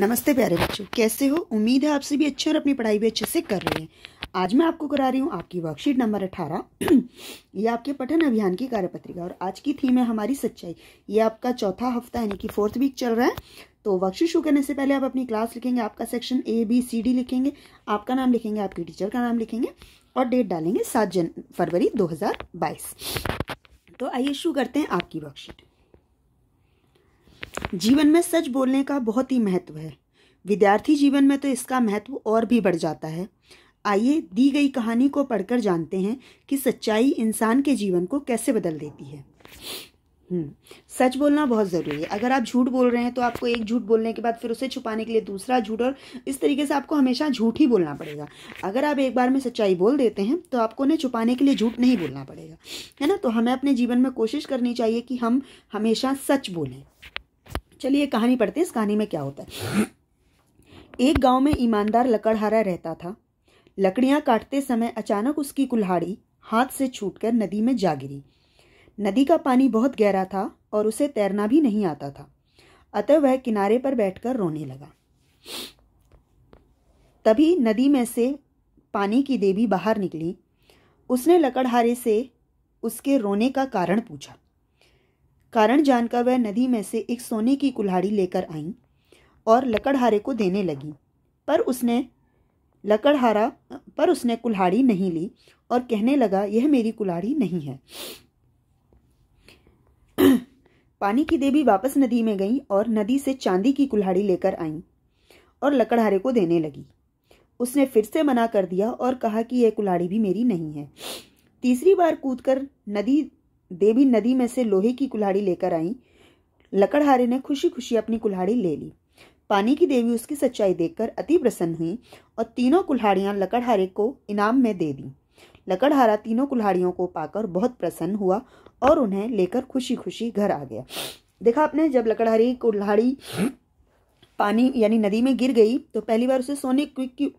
नमस्ते प्यारे बच्चों कैसे हो उम्मीद है आपसे भी अच्छे और अपनी पढ़ाई भी अच्छे से कर रहे हैं आज मैं आपको करा रही हूँ आपकी वर्कशीट नंबर अठारह ये आपके पठन अभियान की कार्यपत्रिका और आज की थीम है हमारी सच्चाई ये आपका चौथा हफ्ता यानी कि फोर्थ वीक चल रहा है तो वर्कशीट शुरू करने से पहले आप अपनी क्लास लिखेंगे आपका section A B C D लिखेंगे आपका नाम लिखेंगे आपकी टीचर का नाम लिखेंगे और डेट डालेंगे सात जन फरवरी दो तो आइए शुरू करते हैं आपकी वर्कशीट जीवन में सच बोलने का बहुत ही महत्व है विद्यार्थी जीवन में तो इसका महत्व और भी बढ़ जाता है आइए दी गई कहानी को पढ़कर जानते हैं कि सच्चाई इंसान के जीवन को कैसे बदल देती है हम्म, सच बोलना बहुत ज़रूरी है अगर आप झूठ बोल रहे हैं तो आपको एक झूठ बोलने के बाद फिर उसे छुपाने के लिए दूसरा झूठ और इस तरीके से आपको हमेशा झूठ ही बोलना पड़ेगा अगर आप एक बार में सच्चाई बोल देते हैं तो आपको उन्हें छुपाने के लिए झूठ नहीं बोलना पड़ेगा है ना तो हमें अपने जीवन में कोशिश करनी चाहिए कि हम हमेशा सच बोलें चलिए कहानी पढ़ते हैं इस कहानी में क्या होता है एक गांव में ईमानदार लकड़हारा रहता था लकड़ियां काटते समय अचानक उसकी कुल्हाड़ी हाथ से छूटकर नदी में जा गिरी नदी का पानी बहुत गहरा था और उसे तैरना भी नहीं आता था अतः वह किनारे पर बैठकर रोने लगा तभी नदी में से पानी की देवी बाहर निकली उसने लकड़हारे से उसके रोने का कारण पूछा कारण जानकर वह नदी में से एक सोने की कुल्हाड़ी लेकर आई और लकड़हारे को देने लगी पर उसने लकड़हारा पर उसने कुल्हाड़ी नहीं ली और कहने लगा यह मेरी कुल्हाड़ी नहीं है पानी की देवी वापस नदी में गई और नदी से चांदी की कुल्हाड़ी लेकर आई और लकड़हारे को देने लगी उसने फिर से मना कर दिया और कहा कि यह कुल्हाड़ी भी मेरी नहीं है तीसरी बार कूदकर नदी देवी नदी में से लोहे की कुल्हाड़ी लेकर आई लकड़हारे ने खुशी खुशी अपनी कुल्हाड़ी ले ली पानी की देवी उसकी सच्चाई देखकर अति प्रसन्न हुई और तीनों कुल्हाड़ियाँ लकड़हारे को इनाम में दे दी लकड़हारा तीनों कुल्हाड़ियों को पाकर बहुत प्रसन्न हुआ और उन्हें लेकर खुशी खुशी घर आ गया देखा आपने जब लकड़हारी कुल्हाड़ी पानी यानी नदी में गिर गई तो पहली बार उसे सोने की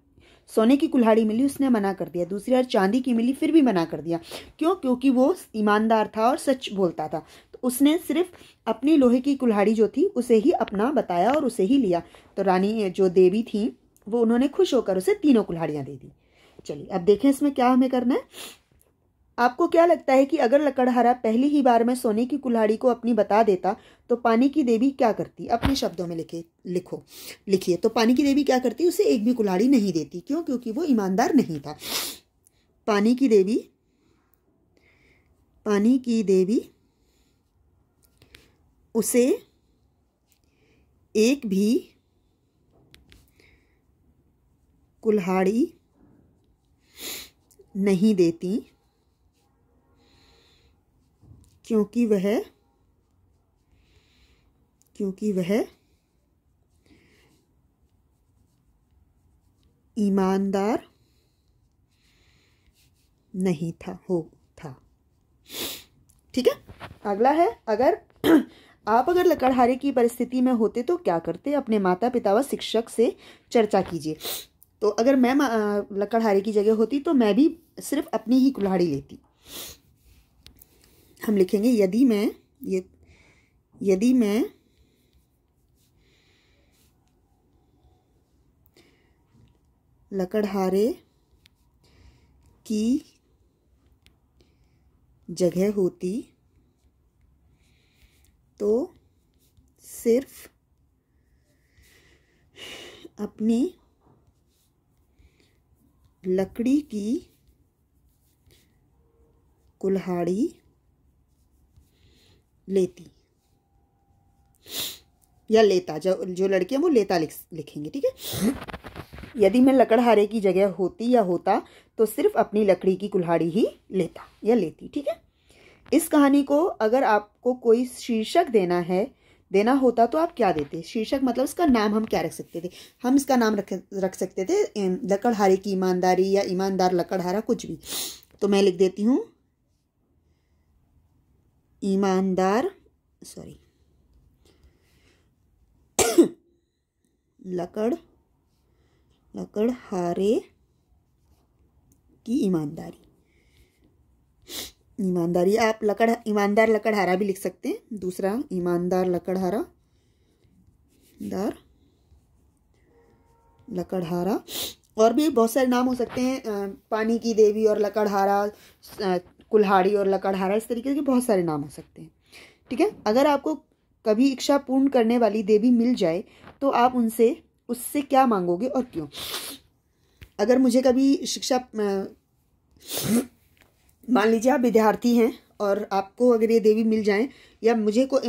सोने की कुल्हाड़ी मिली उसने मना कर दिया दूसरी बार चांदी की मिली फिर भी मना कर दिया क्यों क्योंकि वो ईमानदार था और सच बोलता था तो उसने सिर्फ अपनी लोहे की कुल्हाड़ी जो थी उसे ही अपना बताया और उसे ही लिया तो रानी जो देवी थी वो उन्होंने खुश होकर उसे तीनों कुल्हाड़ियाँ दे दी चलिए अब देखें इसमें क्या हमें करना है आपको क्या लगता है कि अगर लकड़हारा पहली ही बार में सोने की कुल्हाड़ी को अपनी बता देता तो पानी की देवी क्या करती अपने शब्दों में लिखे लिखो लिखिए तो पानी की देवी क्या करती उसे एक भी कुल्हाड़ी नहीं देती क्यों क्योंकि वो ईमानदार नहीं था पानी की देवी पानी की देवी उसे एक भी कुल्हाड़ी नहीं देती क्योंकि वह क्योंकि वह ईमानदार नहीं था हो था ठीक है अगला है अगर आप अगर लकड़हारे की परिस्थिति में होते तो क्या करते अपने माता पिता व शिक्षक से चर्चा कीजिए तो अगर मैं लकड़हारे की जगह होती तो मैं भी सिर्फ अपनी ही कुल्हाड़ी लेती हम लिखेंगे यदि मैं ये यदि मैं लकड़हारे की जगह होती तो सिर्फ अपनी लकड़ी की कुल्हाड़ी लेती या लेता जो जो लड़के हैं वो लेता लिख लिखेंगे ठीक है यदि मैं लकड़हारे की जगह होती या होता तो सिर्फ अपनी लकड़ी की कुल्हाड़ी ही लेता या लेती ठीक है इस कहानी को अगर आपको कोई शीर्षक देना है देना होता तो आप क्या देते शीर्षक मतलब इसका नाम हम क्या रख सकते थे हम इसका नाम रख रख सकते थे लकड़हारे की ईमानदारी या ईमानदार लकड़हारा कुछ भी तो मैं लिख देती हूँ ईमानदार सॉरी लकड़ लकड़हारे की ईमानदारी ईमानदारी आप लकड़ ईमानदार लकड़हारा भी लिख सकते हैं दूसरा ईमानदार लकड़हारा दार लकड़हारा और भी बहुत सारे नाम हो सकते हैं पानी की देवी और लकड़हारा कुल्हाड़ी और लकड़हारा इस तरीके के बहुत सारे नाम हो सकते हैं ठीक है अगर आपको कभी इच्छा पूर्ण करने वाली देवी मिल जाए तो आप उनसे उससे क्या मांगोगे और क्यों अगर मुझे कभी शिक्षा मान लीजिए आप विद्यार्थी हैं और आपको अगर ये देवी मिल जाए या मुझे को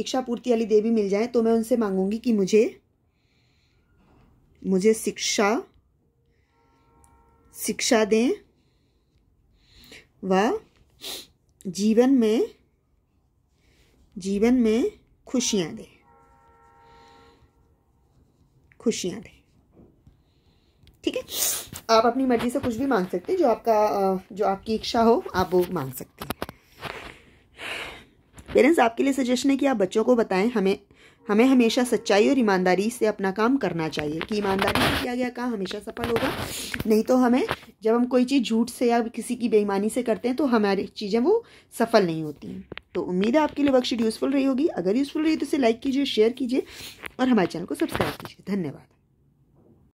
इच्छा पूर्ति वाली देवी मिल जाए तो मैं उनसे मांगूंगी कि मुझे मुझे शिक्षा शिक्षा दें वह जीवन में जीवन में खुशियाँ दे खुशियाँ दे ठीक है आप अपनी मर्ज़ी से कुछ भी मांग सकते हैं जो आपका जो आपकी इच्छा हो आप वो मांग सकते हैं पेरेंट्स आपके लिए सजेशन है कि आप बच्चों को बताएं हमें हमें हमेशा सच्चाई और ईमानदारी से अपना काम करना चाहिए कि ईमानदारी से किया गया काम हमेशा सफल होगा नहीं तो हमें जब हम कोई चीज़ झूठ से या किसी की बेईमानी से करते हैं तो हमारी चीज़ें वो सफल नहीं होती हैं तो उम्मीद है आपके लिए वर्कशीट यूज़फुल रही होगी अगर यूज़फुल रही तो इसे लाइक कीजिए शेयर कीजिए और हमारे चैनल को सब्सक्राइब कीजिए धन्यवाद